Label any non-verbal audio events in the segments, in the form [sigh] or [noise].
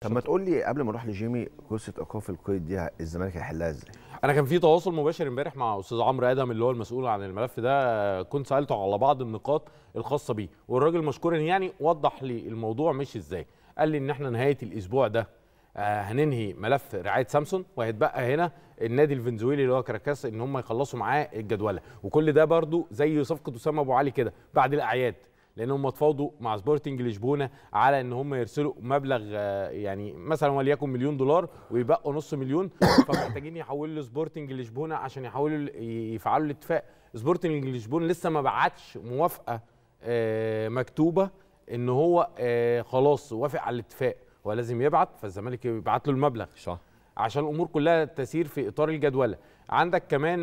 طب ما تقول لي قبل ما اروح لجيمي قصه ايقاف القيد دي الزمالك هيحلها ازاي؟ انا كان في تواصل مباشر امبارح مع استاذ عمرو ادم اللي هو المسؤول عن الملف ده كنت سالته على بعض النقاط الخاصه بيه والراجل مشكورا يعني وضح لي الموضوع مش ازاي قال لي ان احنا نهايه الاسبوع ده آه، هننهي ملف رعايه سامسون وهيتبقى هنا النادي الفنزويلي اللي هو كراكاس ان هم يخلصوا معاه الجدوله وكل ده برده زي صفقه اسامه ابو علي كده بعد الاعياد لان هم اتفاوضوا مع سبورتنج لشبونه على ان هم يرسلوا مبلغ آه، يعني مثلا وليكن مليون دولار ويبقوا نص مليون [coughs] فمحتاجين يحولوا لسبورتنج لشبونه عشان يحولوا يفعلوا الاتفاق سبورتنج لشبونه لسه ما بعتش موافقه آه، مكتوبه ان هو آه، خلاص وافق على الاتفاق هو لازم يبعت فالزمالك يبعت له المبلغ صح عشان الامور كلها تسير في اطار الجدوله عندك كمان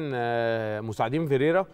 مساعدين فيريرا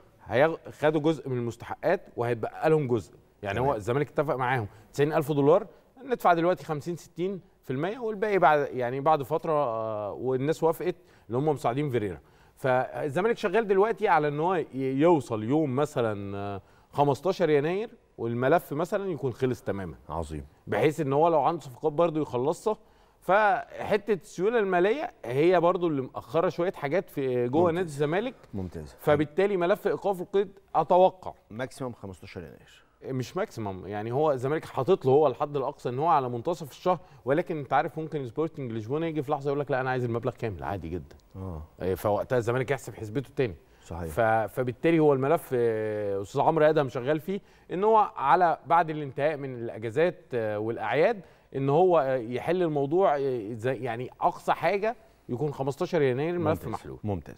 خدوا جزء من المستحقات وهيتبقى لهم جزء يعني هو الزمالك اتفق معاهم 90000 دولار ندفع دلوقتي 50 60 في المية والباقي بعد يعني بعد فتره آه، والناس وافقت اللي هم مساعدين فيريرا فالزمالك شغال دلوقتي على ان هو يوصل يوم مثلا 15 آه، يناير والملف مثلا يكون خلص تماما عظيم بحيث ان هو لو عنده صفقات برضه يخلصها فحته السيوله الماليه هي برضه اللي مأخره شويه حاجات في جوه نادي الزمالك ممتاز فبالتالي ملف ايقاف القيد اتوقع ماكسيموم 15 يناير مش ماكسيمم يعني هو الزمالك حاطط له هو الحد الاقصى ان هو على منتصف الشهر ولكن انت عارف ممكن سبورتنج لشبونه يجي في لحظه يقول لك لا انا عايز المبلغ كامل عادي جدا اه, آه، فوقتها الزمالك يحسب حسبته تاني صحيح فبالتالي هو الملف آه، استاذ عمرو ادهم شغال فيه ان هو على بعد الانتهاء من الاجازات آه، والاعياد ان هو يحل الموضوع يعني اقصى حاجه يكون 15 يناير الملف محلول ممتاز